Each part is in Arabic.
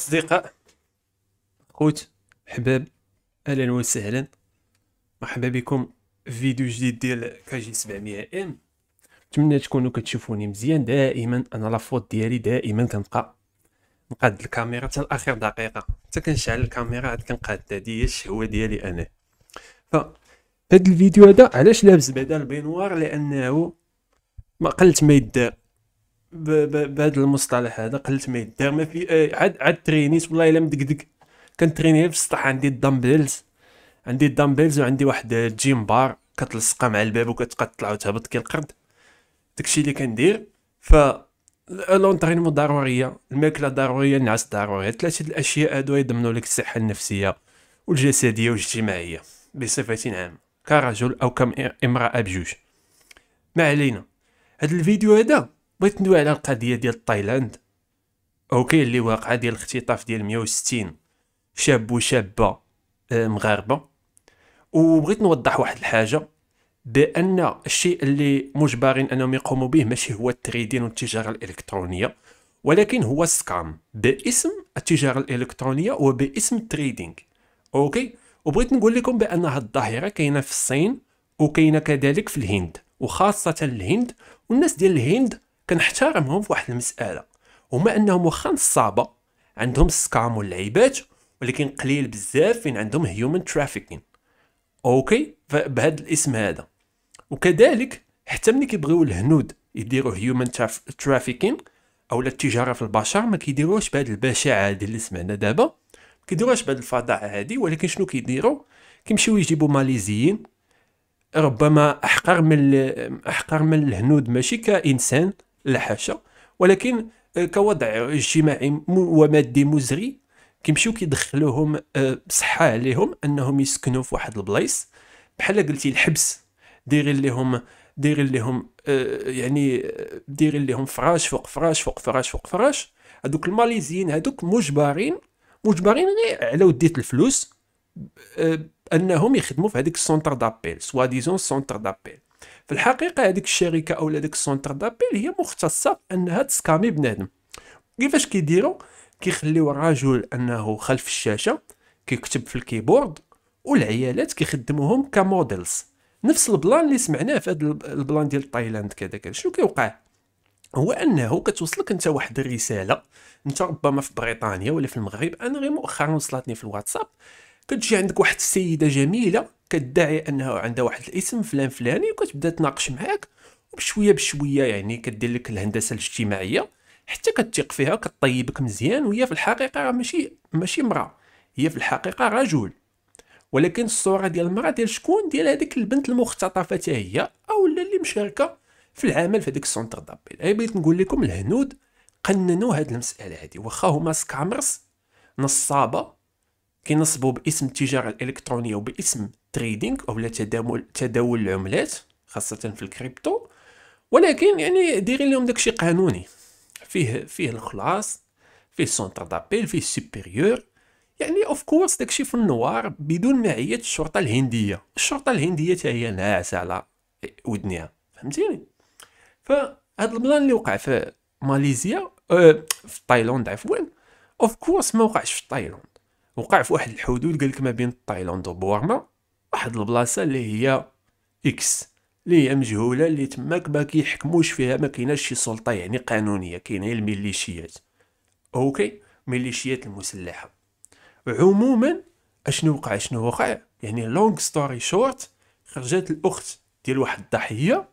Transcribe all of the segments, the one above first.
أصدقاء خوت حباب أهلا وسهلا مرحبا بكم في فيديو جديد ديال كاجي 700 ام نتمنى تكونوا كتشوفوني مزيان دائما انا لافوت ديالي دائما كنبقى نقاد الكاميرا حتى لاخر دقيقه حتى كنشعل الكاميرا عاد كنقاد هذه هي الشهوه ديالي انا ف هاد الفيديو هذا علاش لابس بعدا البينوار لانه ما قلت ما يدار بهذا المصطلح هذا قلت ما يدير ما في آه، عاد عاد ترينيت والله الا مدقدق كنتريني في السطح عندي الدامبلز عندي الدامبلز وعندي واحد الجيم بار كتلصقها مع الباب وكتقطع وتهبط كي القرد داكشي اللي كندير ف لونترينمون ضروريه الماكله ضروريه النعاس ضروري ثلاثه الاشياء هادو يضمنوا لك الصحه النفسيه والجسديه والاجتماعيه بصفه عامه كرجل او كم امراه بجوج ما علينا هذا الفيديو هذا بغيت ندوي على القضيه ديال تايلاند اوكي اللي واقعه ديال الاختطاف ديال 160 شاب وشابه مغاربه وبغيت نوضح واحد الحاجه بان الشيء اللي مجبرين انهم يقوموا به ماشي هو التريدين والتجاره الالكترونيه ولكن هو سكام باسم التجاره الالكترونيه وباسم التريدينغ اوكي وبغيت نقول لكم بان هاد الظاهره كاينه في الصين وكاينه كذلك في الهند وخاصه الهند والناس ديال الهند كنحترمهم في واحد المساله هما انهم واخا نصابه عندهم السكام واللعيبات ولكن قليل بزاف فين عندهم هيومن ترافيكين اوكي بهذا الاسم هذا وكذلك حتى ملي كيبغيو الهنود يديروا هيومن ترافيكين او التجاره في البشر ما كيديروش بهذه البشاعه هذه اللي سمعنا دابا ما كيديروش بهذه الفظاعه هذه ولكن شنو كيديروا كيمشيو يجيبوا ماليزيين ربما احقر من احقر من الهنود ماشي كانسان لا حاشا ولكن آه، كوضع اجتماعي ومادي مزري كيمشيو كيدخلوهم آه، بصحة عليهم انهم يسكنوا في واحد البلايص بحال قلتي الحبس دايرين لهم دايرين لهم آه، يعني دايرين لهم فراش فوق فراش فوق فراش فوق فراش هذوك الماليزيين هذوك مجبرين مجبرين غير يعني على وديت الفلوس انهم يخدموا في هذيك السونتر دابيل سوا ديزون سونتر دابيل في الحقيقه هذيك الشركه او هذيك السونتر دابيل هي مختصه انها تسكامي بنادم كيفاش كيديروا كيخليو الرجل انه خلف الشاشه كيكتب في الكيبورد والعيالات كيخدموهم كموديلز نفس البلان اللي سمعناه في هذا البلان ديال تايلاند كذا كذا شنو كيوقع هو انه كتوصلك انت واحد الرساله انت ربما في بريطانيا ولا في المغرب انا غير مؤخرا وصلتني في الواتساب كتجي عندك واحد السيده جميله كدعي انه عندها واحد الاسم فلان فلاني وكتبدا تناقش معاك وبشويه بشويه يعني كدير لك الهندسه الاجتماعيه حتى كتثق فيها كطيبك مزيان وهي في الحقيقه ماشي ماشي امراه هي في الحقيقه رجل ولكن الصوره ديال المراه ديال شكون ديال هذيك البنت المختطفه حتى هي او اللي مشاركه في العمل في هذيك السونتر دابيل اي بغيت نقول لكم الهنود قننوا هاد المساله هادي واخا هما سكامرز نصابه كينصبوا باسم التجاره الالكترونيه وباسم تريدينغ او تداول تداول العملات خاصه في الكريبتو ولكن يعني دايرين لهم داكشي قانوني فيه فيه الخلاص فيه سونتر دابيل فيه سوبيريور يعني اوف كورس داكشي في النوار بدون معيه الشرطه الهنديه الشرطه الهنديه حتى هي ناعسه على ودنها فهمتيني فهاد البلان اللي وقع في ماليزيا أه في تايلاند عفوا اوف كورس ما وقعش في تايلاند وقع في واحد الحدود قالك ما بين تايلاند وبورما واحد البلاصه اللي هي اكس اللي هي مجهوله اللي تماك ما كيحكموش فيها ما كايناش شي سلطه يعني قانونيه كاينه الميليشيات اوكي الميليشيات المسلحه عموما اشنو وقع شنو وقع يعني لونغ ستوري شورت خرجت الاخت ديال واحد الضحيه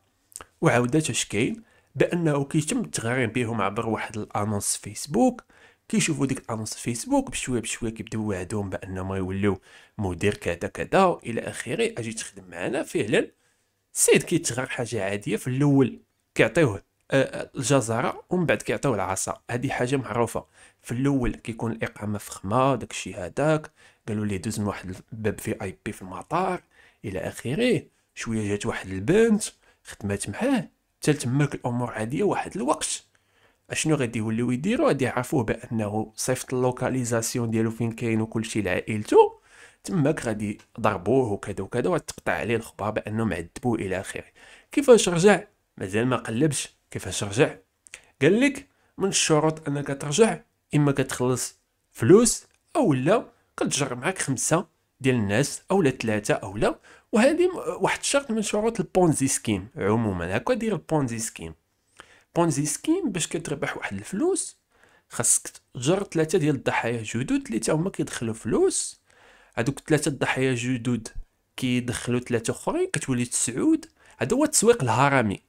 وعاودت اش كاين بانه كيتم التغريم بهم عبر واحد الانونس فيسبوك كيشوفوا ديك الانونس فيسبوك بشويه بشويه كيبداو وعدهم بانهم يوليو مدير كذا كذا الى اخره اجي تخدم معنا فعلا السيد كيتغير حاجه عاديه في الاول كيعطيوه آه، آه، الجزره ومن بعد كيعطيوه العصا هذه حاجه معروفه في الاول كيكون الاقامه فخمه داكشي هذاك قالوا لي دوز من واحد الباب في اي بي في المطار الى اخره شويه جات واحد البنت خدمات معاه حتى تماك الامور عاديه واحد الوقت اشنو غادي يوليو يديروا غادي يعرفوه بانه صيفط اللوكاليزاسيون ديالو فين كاين وكلشي لعائلته تماك غادي ضربوه وكذا وكذا وتقطع عليه الخبار بانهم عذبوه الى اخره كيفاش رجع مازال ما قلبش كيفاش رجع قال لك من الشروط انك ترجع اما كتخلص فلوس او لا كتجر معك خمسه ديال الناس او لا ثلاثه او لا وهذه واحد الشرط من شروط البونزي سكيم عموما هكا دير البونزي سكيم بونزي سكيم باش كتربح واحد الفلوس خاصك تجر ثلاثه ديال الضحايا جدد اللي تا هما كيدخلوا فلوس هادوك ثلاثه الضحايا جدد كيدخلوا ثلاثه اخرين كتولي تسعود هذا هو التسويق الهرمي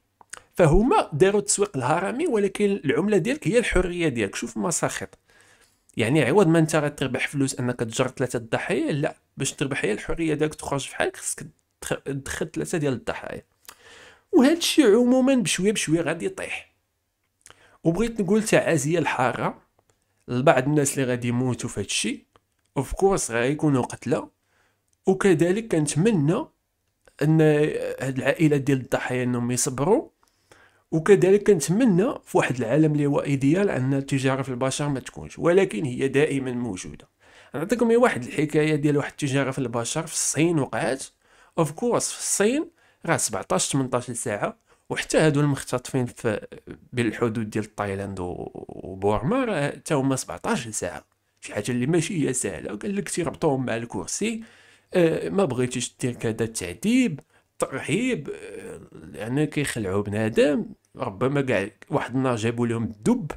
فهما داروا التسويق الهرمي ولكن العمله ديالك هي الحريه ديالك شوف ما ساخط يعني عوض ما انت غتربح فلوس انك تجر ثلاثه الضحايا لا باش تربح هي الحريه ديالك تخرج في حالك خاصك تدخل ثلاثه ديال الضحايا وهذا الشيء عموما بشويه بشويه غادي يطيح وبغيت نقول تعازية الحارة لبعض الناس اللي غادي يموتوا في الشيء اوف كورس غيكونوا قتلى وكذلك كنتمنى ان هاد العائله ديال الضحايا انهم يصبروا وكذلك كنتمنى في واحد العالم اللي هو ايديال ان التجاره في البشر ما تكونش ولكن هي دائما موجوده نعطيكم واحد الحكايه ديال واحد التجاره في البشر في الصين وقعت اوف كورس في الصين راه 17 18 ساعه وحتى هادو المختطفين في بين الحدود ديال تايلاند وبورما راه حتى هما 17 ساعه شي حاجه اللي ماشي هي سهله وقال لك تيربطوهم مع الكرسي آه، ما بغيتيش دير كذا التعذيب ترحيب آه، يعني كيخلعوا بنادم ربما كاع واحد النهار جابوا لهم الدب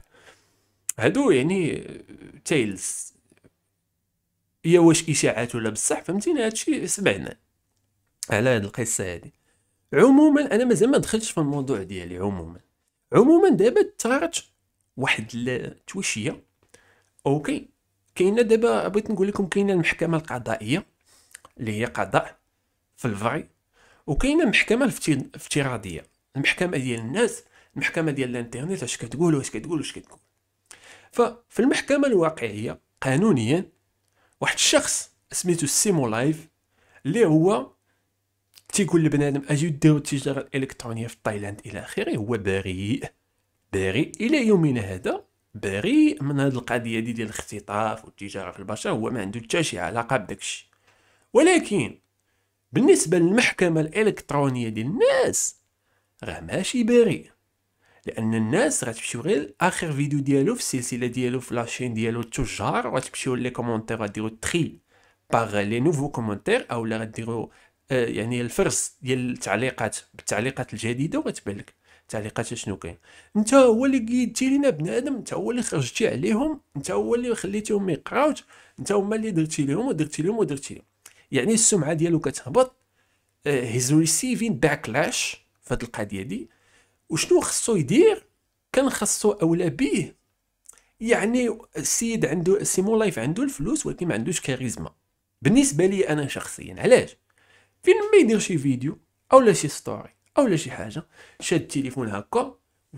هادو يعني آه، تايلز يا واش اشاعات ولا بصح فهمتيني هادشي سمعنا على هاد القصه هادي عموما انا مازال ما دخلتش في الموضوع ديالي عموما عموما دابا تغيرت واحد التوشيه اوكي كاينه دابا بغيت نقول لكم كاينه المحكمه القضائيه اللي هي قضاء في الفري وكاينه المحكمه الافتراضيه المحكمه ديال الناس المحكمه ديال الانترنت اش كتقول واش كتقول واش كتقول ففي المحكمه الواقعيه قانونيا واحد الشخص سميتو سيمو لايف اللي هو تيقول لبنادم اجيو داو التجاره الالكترونيه في تايلاند الى اخره هو بريء بريء الى يومنا هذا بريء من هذه القضيه دي ديال الاختطاف والتجاره في البشر هو ما عنده حتى شي علاقه بداكشي ولكن بالنسبه للمحكمه الالكترونيه ديال الناس راه ماشي بريء لان الناس غتمشيو غير اخر فيديو ديالو في السلسله ديالو في لاشين ديالو التجار وغتمشيو لي كومونتير غديرو تري باغ لي نوفو كومونتير اولا غديرو آه، يعني الفرز ديال التعليقات بالتعليقات الجديده وغتبان لك التعليقات شنو كاين انت هو اللي قيدتي لينا بنادم انت هو اللي خرجتي عليهم انت هو اللي خليتيهم ما يقراوش انت هما اللي درتي لهم ودرتي لهم ودرتي لهم يعني السمعه ديالو كتهبط هيز ريسيفين باكلاش في هذه القضيه دي وشنو خصو يدير كان خصو اولى به يعني السيد عنده سيمون لايف عنده الفلوس ولكن ما عندوش كاريزما بالنسبه لي انا شخصيا علاش فين ما يدير شي فيديو اولا شي ستوري اولا شي حاجه شاد التليفون هكا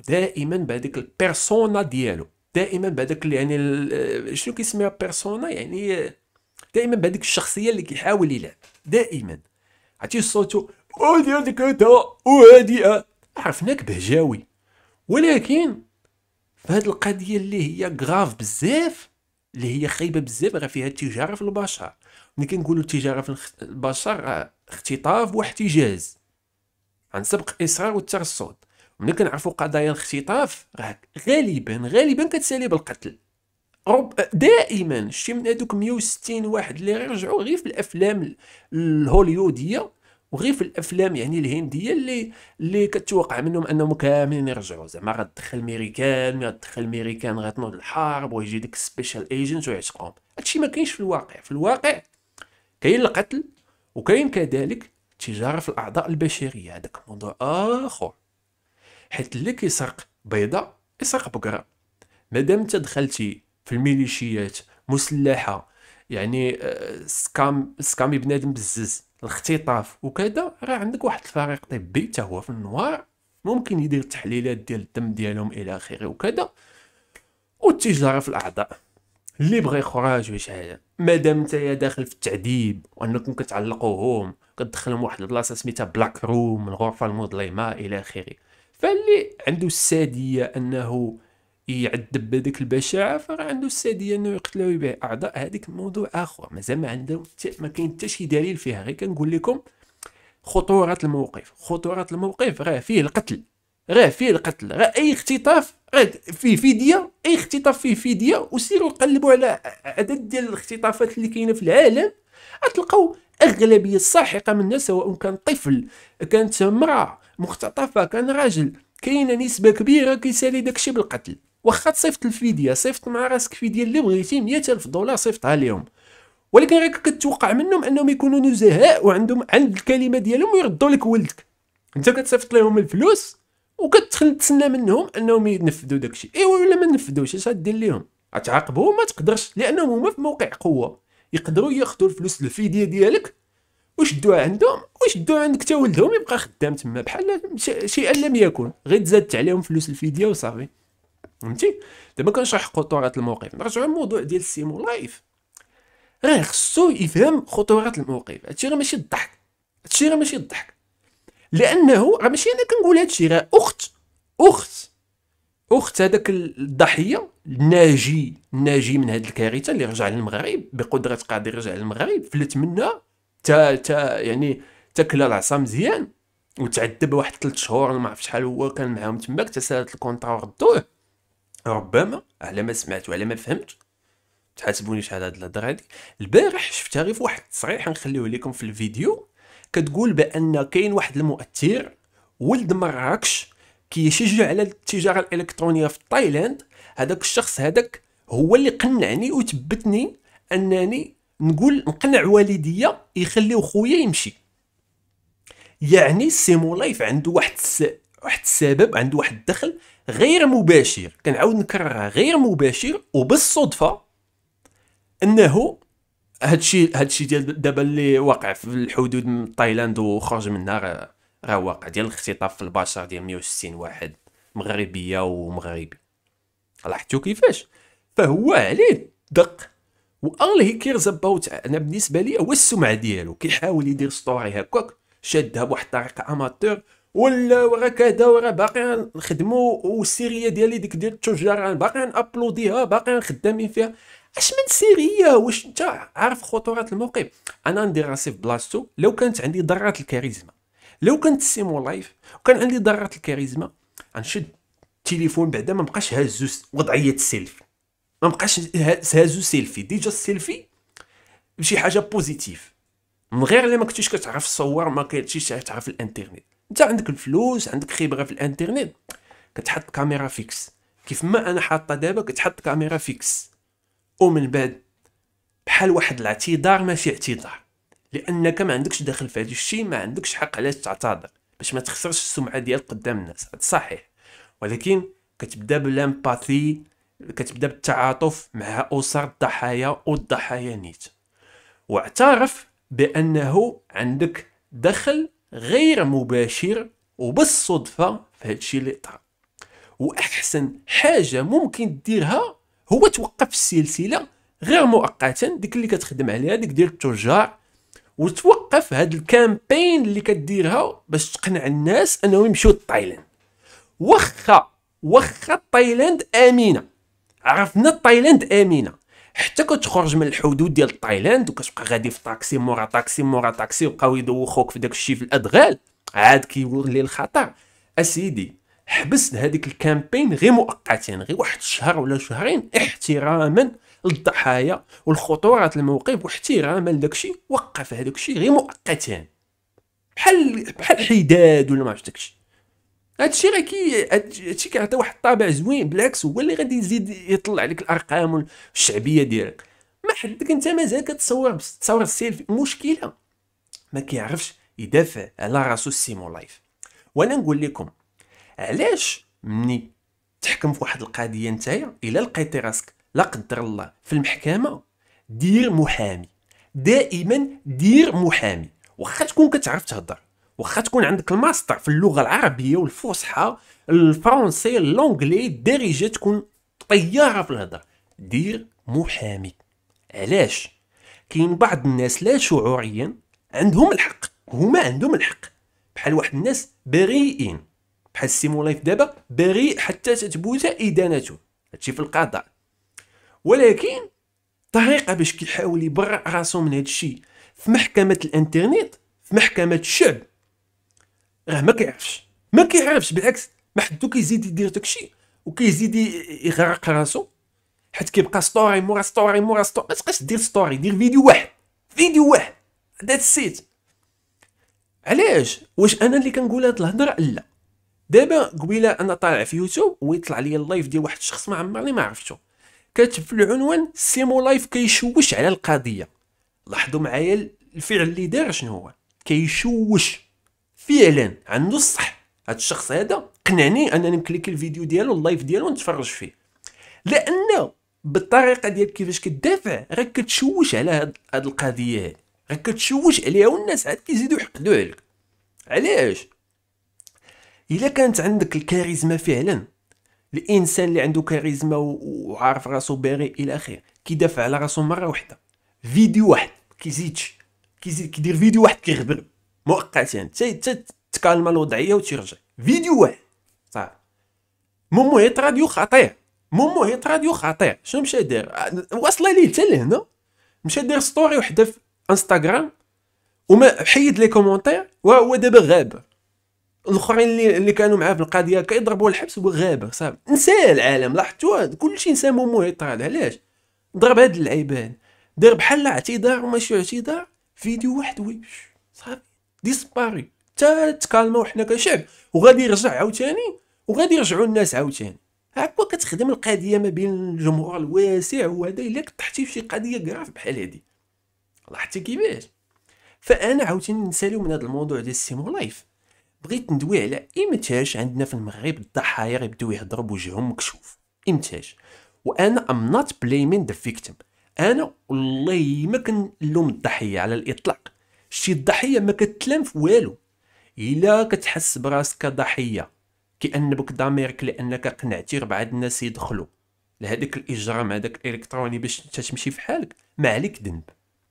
دائما بهذيك البيرسونا ديالو دائما بهذاك يعني آه، شنو كيسميها بيرسونا يعني دائما بهذيك الشخصيه اللي كيحاول يلعب دائما عرفتي صوتو او ديال ديك وهادئه عرفناك بهجاوي ولكن في هاد القضيه اللي هي غراف بزاف اللي هي خايبه بزاف راه فيها التجاره في البشر ملي كنقولوا التجاره في البشر اختطاف واحتجاز عن سبق اصرار والترصد ملي كنعرفوا قضايا الاختطاف راه غالبا غالبا كتسالي بالقتل رب دائما شتي من هذوك 160 واحد اللي رجعوا غير في الافلام الهوليوديه وغير في الافلام يعني الهنديه اللي اللي كتوقع منهم انهم كاملين يرجعوا زعما غتدخل ميريكان غتدخل ميريكان غتنوض الحرب ويجي ديك سبيشال ايجنت ويعتقهم هادشي ما كاينش في الواقع في الواقع كاين القتل وكاين كذلك التجاره في الاعضاء البشريه هذاك موضوع اخر حيت اللي كيسرق بيضه يسرق بقره مادام انت دخلتي في الميليشيات مسلحه يعني آه، سكام سكامي بنادم بزز الاختطاف وكذا راه عندك واحد الفريق طبي حتى هو في النوار ممكن يدير تحليلات ديال الدم ديالهم الى اخره وكذا والتجاره في الاعضاء اللي بغى يخرج واش هذا حاجه مادام انت داخل في التعذيب وانكم كتعلقوهم كتدخلهم واحد البلاصه سميتها بلاك روم الغرفه المظلمه الى اخره فاللي عنده الساديه انه يعذب بهذيك البشاعه فراه عنده الساديه انه يقتلو به اعضاء هذيك موضوع اخر مازال ما عنده ما كاين حتى شي دليل فيها غير كنقول لكم خطوره الموقف خطوره الموقف راه فيه القتل راه فيه القتل راه اي اختطاف راه فيه فديه اي اختطاف فيه فديه وسيروا قلبوا على عدد ديال الاختطافات اللي كاينه في العالم غتلقاو اغلبيه ساحقه من الناس سواء كان طفل كانت امراه مختطفه كان راجل كاينه نسبه كبيره كيسالي داكشي بالقتل واخا تصيفط الفيديا صيفط مع راسك فيديا اللي بغيتي 100000 دولار صيفطها لهم ولكن راك كتوقع منهم انهم يكونوا نزهاء وعندهم عند الكلمه ديالهم ويردوا لك ولدك انت كتصيفط لهم الفلوس وكتسنى منهم انهم ينفذوا داكشي ايوا ولا ما نفذوش اش غدير لهم غتعاقبهم ما تقدرش لانهم هما في موقع قوه يقدروا ياخذوا الفلوس الفيديا ديالك وشدوها عندهم وشدوها عندك حتى ولدهم يبقى خدام تما بحال شيئا لم يكن غير تزادت عليهم فلوس الفيديا وصافي فهمتي دابا كنشرح خطوره الموقف نرجعوا للموضوع ديال السيمو لايف راه خصو يفهم خطوره الموقف هادشي راه ماشي الضحك هادشي راه ماشي الضحك لانه راه ماشي انا كنقول هادشي راه اخت اخت اخت هذاك الضحيه الناجي الناجي من هذه الكارثه اللي رجع للمغرب بقدره قادر رجع للمغرب فلت منها تا تا يعني تاكل العصا مزيان وتعذب واحد 3 شهور ما عرفت شحال هو كان معاهم تماك تسالت الكونطرا وردوه ربما على ما سمعت وعلى ما فهمت تحاسبوني شحال هاد الهضره هادي البارح شفتها غير في واحد التصريح غنخليوه لكم في الفيديو كتقول بان كاين واحد المؤثر ولد مراكش كيشجع على التجاره الالكترونيه في تايلاند هذاك الشخص هذاك هو اللي قنعني وثبتني انني نقول نقنع والديا يخليو خويا يمشي يعني سيمو لايف عنده واحد واحد السبب عنده واحد الدخل غير مباشر كنعاود نكررها غير مباشر وبالصدفه انه هادشي هادشي ديال دابا اللي واقع في الحدود من تايلاند وخرج منها راه را واقع ديال الاختطاف في البشر ديال 160 واحد مغربيه ومغربي لاحظتوا كيفاش فهو عليه دق وقال هي cares about انا بالنسبه لي هو السمعه ديالو كيحاول يدير ستوري هكاك شادها بواحد الطريقه اماتور ولا ورا كذا ورا باقي نخدموا والسيريه ديالي ديك ديال التجار باقي نابلوديها باقي خدامين فيها اش من سيريه واش انت عارف خطوره الموقف انا ندير راسي في بلاصتو لو كانت عندي ذره الكاريزما لو كانت سيمو لايف وكان عندي ذره الكاريزما غنشد التليفون بعدا ما بقاش هازو وضعيه السيلفي ما بقاش هازو سيلفي ديجا السيلفي بشي حاجه بوزيتيف من غير اللي ما كنتيش كتعرف تصور ما كنتيش تعرف الانترنت انت عندك الفلوس عندك خبره في الانترنت كتحط كاميرا فيكس كيف ما انا حاطه دابا كتحط كاميرا فيكس ومن بعد بحال واحد الاعتذار ماشي اعتذار لانك ما عندكش دخل في هذا الشيء ما عندكش حق علاش تعتذر باش ما تخسرش السمعه ديالك قدام الناس هذا صحيح ولكن كتبدا بالامباثي كتبدا بالتعاطف مع اسر الضحايا والضحايا نيت واعترف بانه عندك دخل غير مباشر وبالصدفة في هادشي اللي طرا واحسن حاجة ممكن ديرها هو توقف السلسلة غير مؤقتا ديك اللي كتخدم عليها ديك ديال التجار وتوقف هاد الكامبين اللي كديرها باش تقنع الناس انهم يمشيو لتايلاند واخا واخا تايلاند امينه عرفنا تايلاند امينه حتى كتخرج من الحدود ديال تايلاند وكتبقى غادي في طاكسي مورا طاكسي مورا طاكسي وبقاو يدوخوك في داك الشيء في الادغال عاد كيولي الخطر اسيدي حبس هذيك الكامبين غير مؤقتا غير واحد الشهر ولا شهرين احتراما للضحايا والخطوره الموقف واحتراما لداكشي وقف هذاك الشيء غير مؤقتا بحال بحال حداد ولا ما عرفت داكشي هادشي راه كي هادشي كيعطي واحد الطابع زوين بالعكس هو اللي غادي يزيد يطلع لك الارقام والشعبيه ديالك ما حدك انت مازال كتصور تصور السيلفي مشكله ما كيعرفش يدافع على راسو سيمو لايف وانا نقول لكم علاش مني تحكم في واحد القضيه نتايا الا لقيتي راسك لا قدر الله في المحكمه دير محامي دائما دير محامي واخا تكون كتعرف تهضر واخا تكون عندك الماستر في اللغه العربيه والفصحى الفرنسي لونغلي الدارجه تكون طياره في الهضر دير محامي علاش كاين بعض الناس لا شعوريا عندهم الحق هما عندهم الحق بحال واحد الناس بريئين بحال سيمو لايف دابا بريء حتى تثبت ادانته هادشي في القضاء ولكن طريقه باش كيحاول يبرع راسو من هادشي في محكمه الانترنت في محكمه الشعب راه ما كيعرفش ما كيعرفش بالعكس ما حدو كيزيد يدير داكشي وكيزيد يغرق راسو حيت كيبقى ستوري مورا ستوري مورا ستوري ما تبقاش دير ستوري دير فيديو واحد فيديو واحد ذات سيت علاش واش انا اللي كنقول هاد الهضره لا دابا قبيله انا طالع في يوتيوب ويطلع لي اللايف ديال واحد الشخص ما عمرني ما عرفتو كاتب في العنوان سيمو لايف كيشوش على القضيه لاحظوا معايا الفعل اللي دار شنو هو كيشوش فعلا عنده الصح هذا الشخص هذا قنعني انني نكليكي الفيديو ديالو اللايف ديالو ونتفرج فيه لان بالطريقه ديال كيفاش كدافع راك كتشوش على هاد, القضيه هادي راك كتشوش عليها والناس عاد كيزيدو يحقدوا عليك علاش الا كانت عندك الكاريزما فعلا الانسان اللي عنده كاريزما وعارف راسو باغي الى اخره كيدافع على راسو مره واحده فيديو واحد كيزيدش كيزيد كيدير فيديو واحد كيغبر مؤقتا تتكالما الوضعيه وتيرجع فيديو واحد صافي مومو هيت راديو خطير مومو هيت راديو خطير شنو مشى داير واصله ليه حتى لهنا مشى داير ستوري وحده في انستغرام وما حيد لي كومونتير وهو دابا غاب الاخرين اللي اللي كانوا معاه في القضيه كيضربوا الحبس وهو غاب صافي نسى العالم لاحظتوا كلشي نسى مومو هيت راديو علاش ضرب هاد اللعيبه دار بحال اعتذار وماشي اعتذار فيديو واحد ويش صافي ديسباري حتى تكالمو حنا كشعب وغادي يرجع عاوتاني وغادي يرجعوا الناس عاوتاني هكا كتخدم القضيه ما بين الجمهور الواسع وهذا الا طحتي في شي قضيه كراف بحال هادي لاحظتي كيفاش فانا عاوتاني نساليو من هذا الموضوع ديال السيمو لايف بغيت ندوي على امتاش عندنا في المغرب الضحايا يبداو يهضروا بوجههم مكشوف امتاش وانا ام نوت بليمين ذا فيكتيم انا والله ما كنلوم الضحيه على الاطلاق شتي الضحيه ما كتلام في والو الا كتحس براسك كضحيه كانبك ضميرك لانك قنعتي ربعه الناس يدخلوا لهذاك الاجرام هذاك الالكتروني باش تمشي في حالك ما عليك ذنب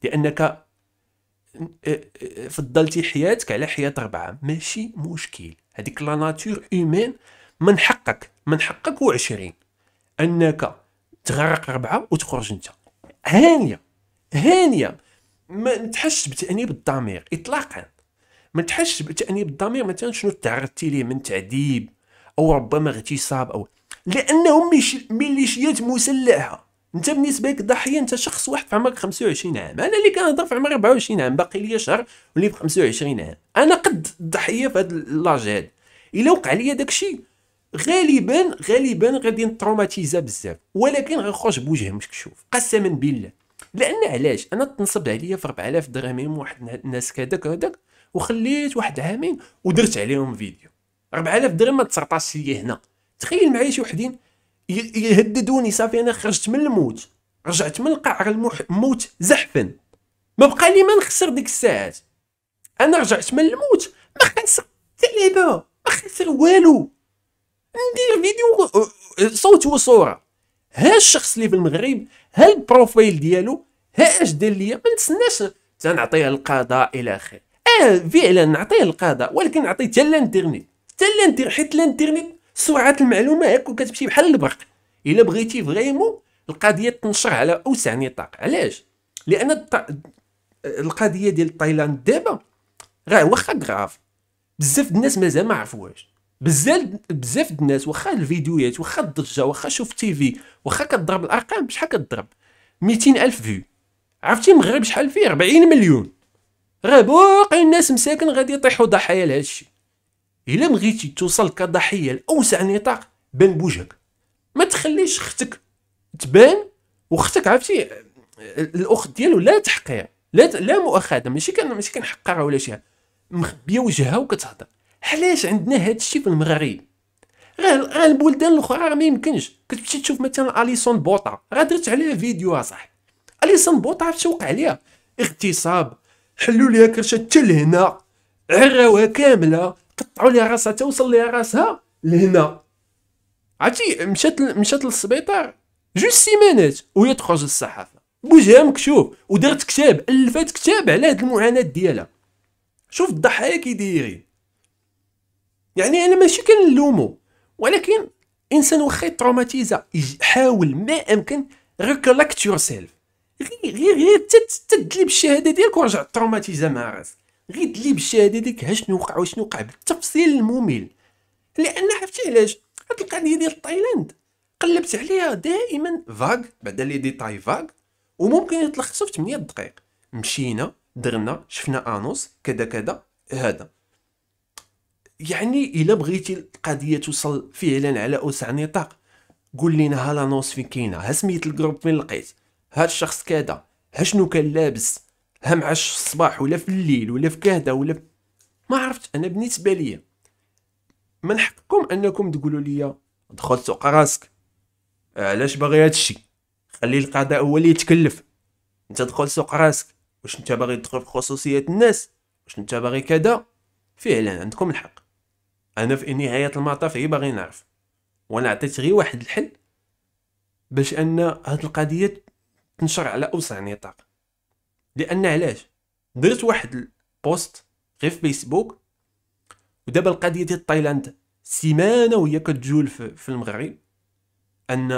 لانك فضلتي حياتك على حياه ربعه ماشي مشكل هذيك لا ناتور اومين من حقك من حقك وعشرين انك تغرق ربعه وتخرج انت هانيه هانيه ما نتحش بتانيب الضمير اطلاقا ما نتحش بتانيب الضمير مثلا شنو تعرضتي ليه من تعذيب او ربما اغتصاب او لانهم ميليشيات مسلحه انت بالنسبه لك ضحيه انت شخص واحد في عمرك 25 عام انا اللي كنهضر في عمري 24 عام باقي لي شهر ولي في 25 عام انا قد الضحيه في هذا لاج هذا الا وقع لي داكشي غالبا غالبا غادي نتروماتيزا بزاف ولكن غنخرج بوجه مكشوف قسما بالله لان علاش انا تنصب عليا في 4000 درهم واحد الناس كذاك هذاك وخليت واحد عامين ودرت عليهم فيديو 4000 درهم ما تسرطاش ليا هنا تخيل معايا شي وحدين يهددوني صافي انا خرجت من الموت رجعت من القعر الموت زحفا ما بقى لي ما نخسر ديك الساعات انا رجعت من الموت ما خسر حتى لعبه ما خسر والو ندير فيديو صوت وصوره ها الشخص اللي في المغرب ها البروفايل ديالو ها اش دار ليا ما نتسناش تنعطيه القضاء الى اخره اه فعلا نعطيه القضاء ولكن نعطيه حتى الانترنيت حتى الانتر حيت الانترنيت سرعه المعلومه هاك كتمشي بحال البرق الا بغيتي فريمون القضيه تنشر على اوسع نطاق علاش لان الط... القضيه ديال تايلاند دابا راه واخا غراف بزاف الناس مازال ما عرفوهاش بزاف بزاف الناس واخا الفيديوهات واخا الضجه واخا شوف في واخا كضرب الارقام شحال كضرب 200 الف فيو عرفتي المغرب شحال فيه 40 مليون راه باقي الناس مساكن غادي يطيحوا ضحايا لهذا الشيء الا بغيتي توصل كضحيه لاوسع نطاق بان بوجهك ما تخليش اختك تبان واختك عرفتي الاخت ديالو لا تحقير لا لا مؤاخذه ماشي كان ماشي كنحقرها ولا شي مخبيه وجهها وكتهضر علاش عندنا هادشي في المغرب راه البلدان الاخرى راه ما يمكنش كتمشي تشوف مثلا اليسون بوطا راه درت عليها فيديو اصاحبي اليسون بوطا عرفت وقع عليها اغتصاب حلوا ليها كرشه حتى لهنا عراوها كامله قطعوا ليها راسها توصل ليها راسها لهنا عرفتي مشات مشات للسبيطار جوج سيمانات وهي تخرج للصحافه بوجهها مكشوف ودارت كتاب الفات كتاب على هاد المعاناه ديالها شوف الضحايا كي دايرين يعني انا ماشي كنلومو ولكن انسان واخا تروماتيزا حاول ما امكن ريكولكت يور سيلف غير غير غير تدلي بالشهاده ديالك ورجع تروماتيزا مع راسك غير دلي بالشهاده ديالك ها شنو وقع وشنو وقع بالتفصيل الممل لان عرفتي علاش هاد القضيه ديال تايلاند قلبت عليها دائما فاغ بعدا لي ديتاي فاغ وممكن يتلخصوا في 8 دقائق مشينا درنا شفنا انوس كذا كذا هذا يعني الا بغيتي القضيه توصل فعلا على اوسع نطاق قول لينا ها لانونس فين كاينه ها سميت الجروب فين لقيت ها الشخص كذا ها شنو كان لابس ها مع الصباح ولا في الليل ولا في كهدا ولا في... ما عرفت انا بالنسبه ليا من حقكم انكم تقولوا لي دخل سوق راسك علاش باغي هادشي خلي القضاء هو اللي يتكلف انت دخل سوق راسك واش انت باغي تدخل في خصوصيه الناس واش انت باغي كذا فعلا عندكم الحق انا في نهايه المطاف غير باغي نعرف وانا عطيت غير واحد الحل باش ان هاد القضيه تنشر على اوسع نطاق لان علاش درت واحد البوست غير في فيسبوك ودابا القضيه ديال تايلاند سيمانه وهي كتجول في المغرب ان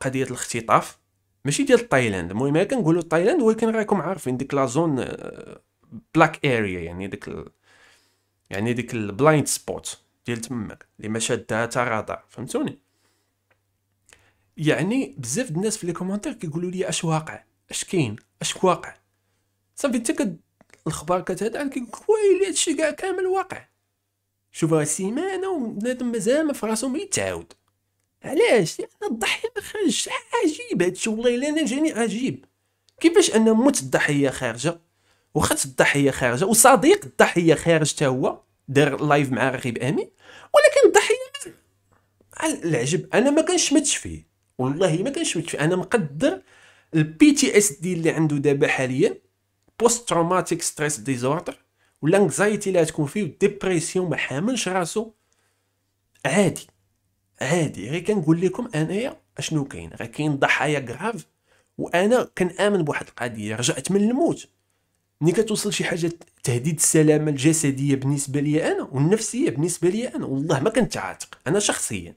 قضيه الاختطاف ماشي ديال تايلاند المهم كنقولوا تايلاند ولكن راكم عارفين ديك لا زون بلاك آه، اريا يعني ديك يعني ديك البلايند سبوت ديال تماك اللي ما شادها حتى رادار فهمتوني يعني بزاف الناس في لي كومونتير كيقولوا لي اش واقع اش كاين اش واقع صافي انت كد الاخبار كتهدا عليك لك ويلي هادشي كاع كامل واقع شوف راه سيمانه وبنادم مازال ما فراسو ما يتعاود علاش لان الضحيه ما خرجش عجيب هادشي والله الا انا جاني عجيب كيفاش ان موت الضحيه خارجه وخات الضحيه خارجه وصديق الضحيه خارج حتى هو دار لايف مع رغيب امين ولكن الضحيه العجب انا ما كنشمتش فيه والله ما كنشمتش فيه انا مقدر البي تي اس دي اللي عنده دابا حاليا بوست تروماتيك ستريس ديزوردر والانكزايتي اللي غتكون فيه والديبريسيون ما حاملش راسو عادي عادي غير كنقول لكم انايا اشنو كاين راه كاين ضحايا كراف وانا كنامن بواحد القضيه رجعت من الموت ملي كتوصل شي حاجه تهديد السلامه الجسديه بالنسبه لي انا والنفسيه بالنسبه لي انا والله ما كنت عاتق انا شخصيا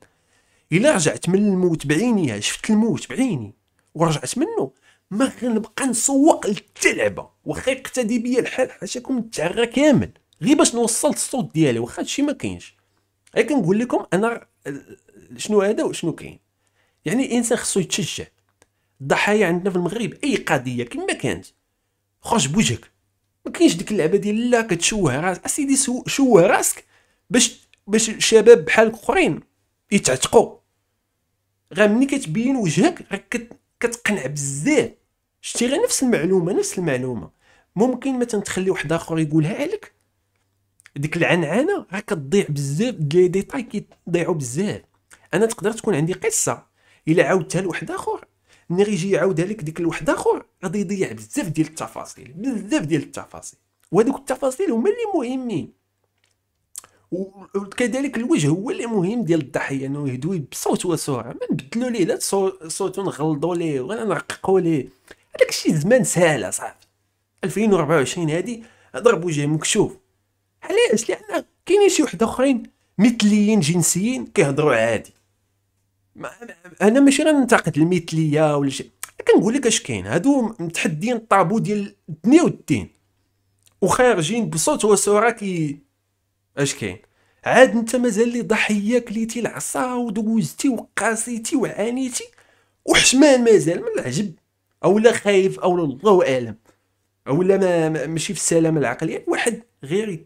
الا رجعت من الموت بعيني شفت الموت بعيني ورجعت منه ما غنبقى نسوق للتلعبه واخا يقتدي بيا الحال حاشاكم نتعرى كامل غير باش نوصل الصوت ديالي واخا هادشي ما كاينش غير كنقول لكم انا شنو هذا وشنو كاين يعني الانسان خصو يتشجع الضحايا عندنا في المغرب اي قضيه كما كانت خرج بوجهك ما كاينش ديك اللعبه ديال لا كتشوه راسك اسيدي شوه راسك باش باش شباب بحالك اخرين يتعتقوا غير ملي كتبين وجهك راك كتقنع بزاف شتي غير نفس المعلومه نفس المعلومه ممكن مثلا تخلي واحد اخر يقولها لك ديك العنعنه راه كتضيع بزاف لي ديتاي كيضيعوا بزاف انا تقدر تكون عندي قصه الا عاودتها لواحد اخر ملي غيجي يعاودها لك ديك الوحدة اخر غادي يضيع بزاف ديال التفاصيل بزاف ديال التفاصيل وهذوك التفاصيل هما اللي مهمين وكذلك الوجه هو اللي مهم ديال الضحيه انه يهدوي بصوت وصوره ما نبدلوا ليه لا صوتو نغلضوا ليه ولا نرققوا ليه هذاك الشيء زمان سهله صافي 2024 هادي ضرب وجه مكشوف علاش لان كاينين شي واحد اخرين مثليين جنسيين كيهضروا عادي انا ماشي غننتقد المثليه ولا شي كنقول لك اش كاين هادو متحدين الطابو ديال الدنيا والدين وخارجين بصوت وصوره كي اش كاين عاد انت مازال لي ضحيه كليتي العصا ودوزتي وقاسيتي وعانيتي وحشمان مازال من العجب اولا خايف اولا الله اعلم اولا ما ماشي في العقلي العقليه واحد غير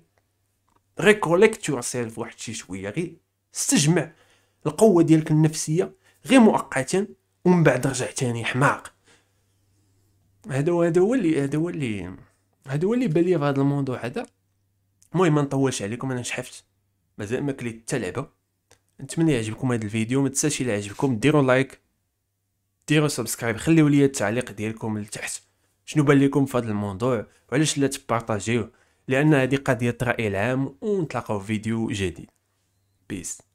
ريكوليكت يور سيلف واحد شي شويه غير استجمع القوه ديالك النفسيه غير مؤقتا ومن بعد رجع تاني حماق هذا هو هذا هو اللي هذا هو اللي هذا هو اللي بان في هذا الموضوع هذا المهم ما نطولش عليكم انا شحفت مازال ما كليت حتى لعبه نتمنى يعجبكم هذا الفيديو ما تنساش الا عجبكم ديروا لايك ديروا سبسكرايب خليوا لي التعليق ديالكم لتحت شنو بان لكم في هذا الموضوع وعلاش لا تبارطاجيوه لان هذه قضيه الراي العام ونتلاقاو في فيديو جديد بيس